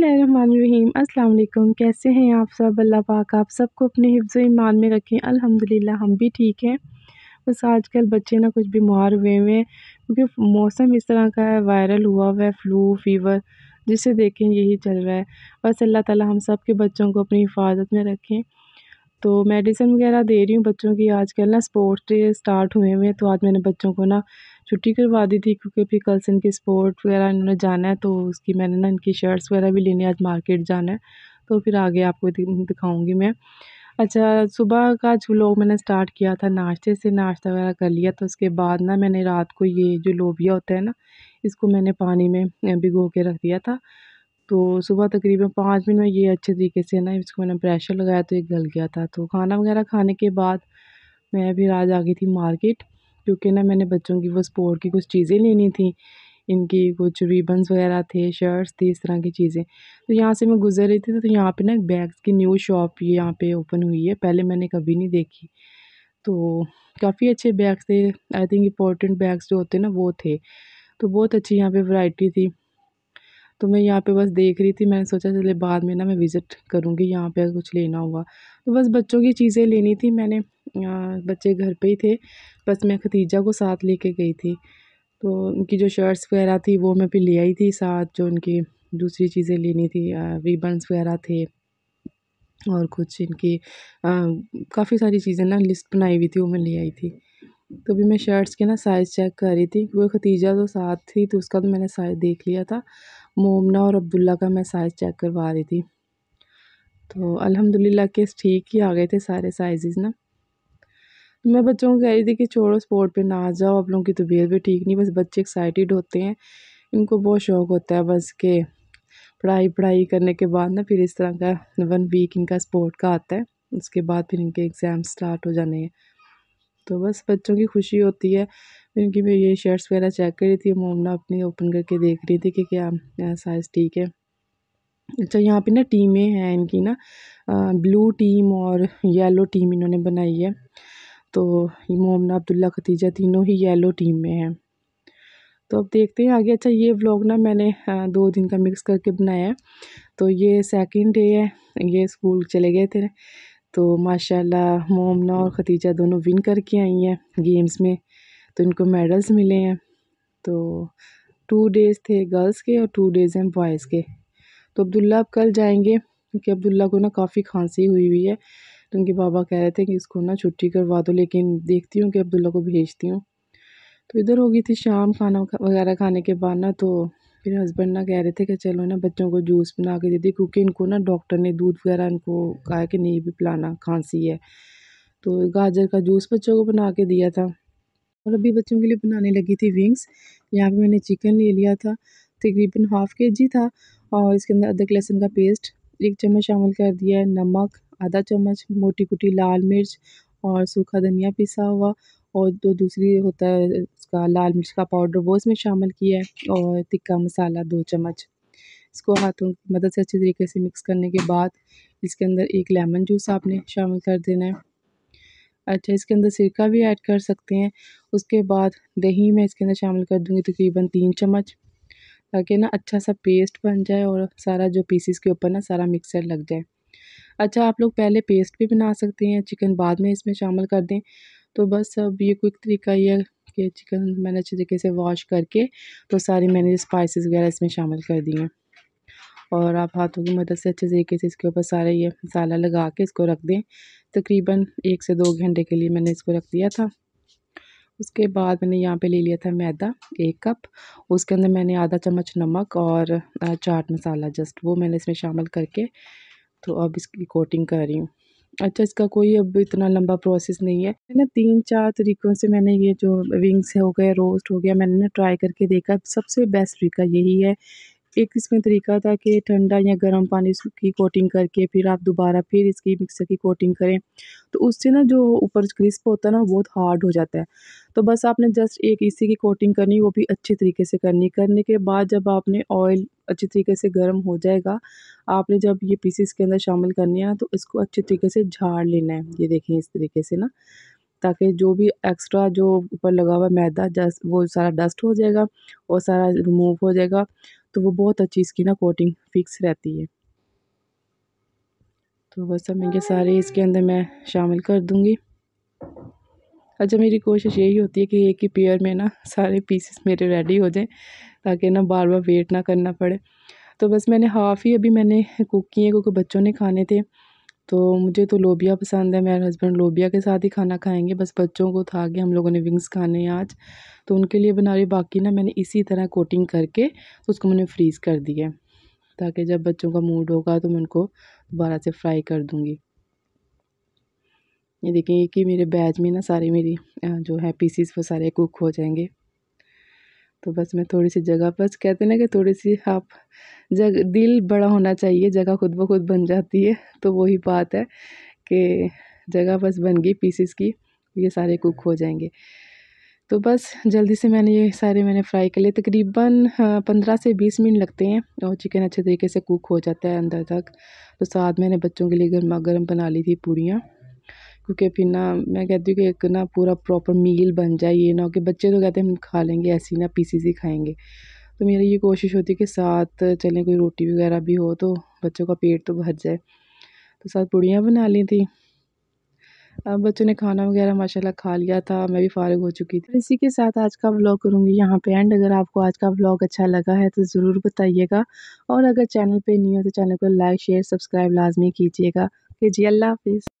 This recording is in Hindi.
अस्सलाम वालेकुम कैसे हैं आप सब अल्लाह पाक आप सबको अपने हिफ्ज़ ईमान में रखें अल्हम्दुलिल्लाह हम भी ठीक हैं बस आजकल बच्चे ना कुछ बीमार हुए हुए हैं क्योंकि मौसम इस तरह का है वायरल हुआ हुआ है फ्लू फीवर जिसे देखें यही चल रहा है बस अल्लाह ताला हम सब के बच्चों को अपनी हिफाजत में रखें तो मेडिसिन वगैरह दे रही हूँ बच्चों की आजकल ना स्पोर्ट्स डे स्टार्ट हुए हुए हैं तो आज मैंने बच्चों को ना छुट्टी करवा दी थी क्योंकि फिर कल से इनकी स्पोर्ट वगैरह इन्होंने जाना है तो उसकी मैंने ना इनकी शर्ट्स वगैरह भी लेनी आज मार्केट जाना है तो फिर आगे आपको दिखाऊँगी मैं अच्छा सुबह का जो लोग मैंने स्टार्ट किया था नाश्ते से नाश्ता वगैरह कर लिया तो उसके बाद ना मैंने रात को ये जो लोबिया होता है ना इसको मैंने पानी में भिगो के रख दिया था तो सुबह तकरीबन पाँच मिनट में ये अच्छे तरीके से ना इसको मैंने प्रेशर लगाया तो ये गल गया था तो खाना वगैरह खाने के बाद मैं फिर आज आ गई थी मार्केट क्योंकि ना मैंने बच्चों की वो स्पोर्ट की कुछ चीज़ें लेनी थी इनकी कुछ रिबन्स वगैरह थे शर्ट्स थी इस तरह की चीज़ें तो यहाँ से मैं गुजर रही थी तो यहाँ पे ना बैग्स की न्यू शॉप ये यहाँ पे ओपन हुई है पहले मैंने कभी नहीं देखी तो काफ़ी अच्छे बैग्स थे आई थिंक इंपॉर्टेंट बैग्स जो होते ना वो थे तो बहुत अच्छी यहाँ पे वैरायटी थी तो मैं यहाँ पे बस देख रही थी मैंने सोचा चले बाद में ना मैं विज़िट करूँगी यहाँ पे कुछ लेना हुआ तो बस बच्चों की चीज़ें लेनी थी मैंने बच्चे घर पे ही थे बस मैं खतीजा को साथ लेके गई थी तो उनकी जो शर्ट्स वगैरह थी वो मैं भी ले आई थी साथ जो उनकी दूसरी चीज़ें लेनी थी रिबनस वगैरह थे और कुछ इनकी काफ़ी सारी चीज़ें ना लिस्ट बनाई हुई थी वो मैं ले आई थी तो भी मैं शर्ट्स के ना साइज़ चेक कर रही थी वो खतीजा तो साथ थी तो उसका तो मैंने साइज़ देख लिया था मोमना और अब्दुल्ला का मैं साइज़ चेक करवा रही थी तो अल्हम्दुलिल्लाह के ठीक ही आ गए थे सारे साइजेस ना तो मैं बच्चों को कह रही थी कि छोड़ो स्पोर्ट पे ना जाओ आप लोगों की तबीयत भी ठीक नहीं बस बच्चे एक्साइटेड होते हैं इनको बहुत शौक होता है बस के पढ़ाई पढ़ाई करने के बाद ना फिर इस तरह का वन वीक इनका स्पोर्ट का आता है उसके बाद फिर इनके एग्ज़ाम स्टार्ट हो जाने हैं तो बस बच्चों की खुशी होती है क्योंकि मैं ये शर्ट्स वगैरह चेक कर रही थी मोमना अपनी ओपन करके देख रही थी कि क्या साइज़ ठीक है अच्छा यहाँ पे ना टीमें हैं इनकी ना ब्लू टीम और येलो टीम इन्होंने बनाई है तो मोमना अब्दुल्ला खतीजा तीनों ही येलो टीम में हैं तो अब देखते हैं आगे अच्छा ये व्लॉग ना मैंने दो दिन का मिक्स करके बनाया है तो ये सेकंड डे है ये स्कूल चले गए थे तो माशाल्लाह मोमना और खतीजा दोनों विन करके आई हैं गेम्स में तो इनको मेडल्स मिले हैं तो टू डेज़ थे गर्ल्स के और टू डेज़ हैं बॉयज़ के तो अब्दुल्ला अब कल जाएंगे क्योंकि अब्दुल्ला को ना काफ़ी खांसी हुई हुई है तो उनके बाबा कह रहे थे कि इसको ना छुट्टी करवा दो लेकिन देखती हूँ कि अब्दुल्ला को भेजती हूँ तो इधर हो गई थी शाम खाना वगैरह खाने के बाद ना तो मेरे हस्बैंड ना कह रहे थे कि चलो ना बच्चों को जूस बना के दे दी क्योंकि इनको ना डॉक्टर ने दूध वगैरह इनको कहा कि नहीं भी पिलाना खांसी है तो गाजर का जूस बच्चों को बना के दिया था और अभी बच्चों के लिए बनाने लगी थी विंग्स यहाँ पे मैंने चिकन ले लिया था तकरीबन हाफ़ के जी था और इसके अंदर अदरक लहसुन का पेस्ट एक चम्मच शामिल कर दिया है नमक आधा चम्मच मोटी कुटी लाल मिर्च और सूखा धनिया पिसा हुआ और दो दूसरी होता है उसका लाल मिर्च का पाउडर वो इसमें शामिल किया है और तिक्का मसाला दो चम्मच इसको हाथों की मदद से अच्छे तरीके से मिक्स करने के बाद इसके अंदर एक लेमन जूस आपने शामिल कर देना है अच्छा इसके अंदर सिरका भी ऐड कर सकते हैं उसके बाद दही मैं इसके अंदर शामिल कर दूँगी तकरीबन तीन चम्मच ताकि ना अच्छा सा पेस्ट बन जाए और सारा जो पीसीस के ऊपर ना सारा मिक्सर लग जाए अच्छा आप लोग पहले पेस्ट भी बना सकते हैं चिकन बाद में इसमें शामिल कर दें तो बस अब ये क्विक तरीका है कि चिकन मैंने अच्छे तरीके से वॉश करके तो सारी मैंने स्पाइसेस वगैरह इसमें शामिल कर दी हैं और आप हाथों की मदद से अच्छे तरीके से इसके ऊपर सारा ये मसाला लगा के इसको रख दें तकरीबन एक से दो घंटे के लिए मैंने इसको रख दिया था उसके बाद मैंने यहाँ पे ले लिया था मैदा एक कप उसके अंदर मैंने आधा चम्मच नमक और चाट मसाला जस्ट वो मैंने इसमें शामिल करके तो अब इसकी कोटिंग कर रही हूँ अच्छा इसका कोई अब इतना लंबा प्रोसेस नहीं है मैंने तीन चार तरीक़ों से मैंने ये जो विंग्स हो गए रोस्ट हो गया मैंने ना ट्राई करके देखा सबसे बेस्ट तरीका यही है एक इसमें तरीका था कि ठंडा या गर्म पानी की कोटिंग करके फिर आप दोबारा फिर इसकी मिक्सर की कोटिंग करें तो उससे ना जो ऊपर क्रिस्प होता है ना बहुत हार्ड हो जाता है तो बस आपने जस्ट एक इसी की कोटिंग करनी वो भी अच्छे तरीके से करनी करने के बाद जब आपने ऑयल अच्छे तरीके से गर्म हो जाएगा आपने जब ये पीसीस के अंदर शामिल करनी है तो इसको अच्छे तरीके से झाड़ लेना है ये देखें इस तरीके से ना ताकि जो भी एक्स्ट्रा जो ऊपर लगा हुआ मैदा जस्ट वो सारा डस्ट हो जाएगा और सारा रिमूव हो जाएगा तो वो बहुत अच्छी इसकी ना कोटिंग फिक्स रहती है तो वह सब ये सारे इसके अंदर मैं शामिल कर दूँगी अच्छा मेरी कोशिश यही होती है कि एक ही पेयर में ना सारे पीसेस मेरे रेडी हो जाएं ताकि ना बार बार वेट ना करना पड़े तो बस मैंने हाफ़ ही अभी मैंने कुक किए क्योंकि बच्चों ने खाने थे तो मुझे तो लोबिया पसंद है मेरे हस्बैंड लोबिया के साथ ही खाना खाएंगे बस बच्चों को था कि हम लोगों ने विंग्स खाने हैं आज तो उनके लिए बना रही बाकी ना मैंने इसी तरह कोटिंग करके उसको मैंने फ्रीज़ कर दिया ताकि जब बच्चों का मूड होगा तो मैं उनको दोबारा से फ्राई कर दूँगी ये देखेंगे कि मेरे बैच में ना सारे मेरी जो है पीसीस वो सारे कुक हो जाएंगे तो बस मैं थोड़ी सी जगह बस कहते ना कि थोड़ी सी आप जग दिल बड़ा होना चाहिए जगह खुद ब खुद बन जाती है तो वही बात है कि जगह बस बन गई पीसीस की ये सारे कुक हो जाएंगे तो बस जल्दी से मैंने ये सारे मैंने फ्राई कर लिए तकरीबन हाँ, पंद्रह से बीस मिनट लगते हैं और चिकन अच्छे तरीके से कुक हो जाता है अंदर तक तो साथ मैंने बच्चों के लिए गर्मा गर्म बना ली थी पूड़ियाँ क्योंकि फिर ना मैं कहती हूँ कि एक ना पूरा प्रॉपर मील बन जाए ये ना हो कि बच्चे तो कहते हैं हम खा लेंगे ऐसी ना पीसी सी खाएंगे तो मेरी ये कोशिश होती है कि साथ चलें कोई रोटी वगैरह भी हो तो बच्चों का पेट तो भर जाए तो साथ पूड़ियाँ बना ली थी अब बच्चों ने खाना वगैरह माशाल्लाह खा लिया था मैं भी फारग हो चुकी थी इसी के साथ आज का व्लॉग करूँगी यहाँ पे एंड अगर आपको आज का व्लॉग अच्छा लगा है तो ज़रूर बताइएगा और अगर चैनल पे नहीं हो तो चैनल को लाइक शेयर सब्सक्राइब लाजमी कीजिएगा कि जी अल्लाह हाफिज़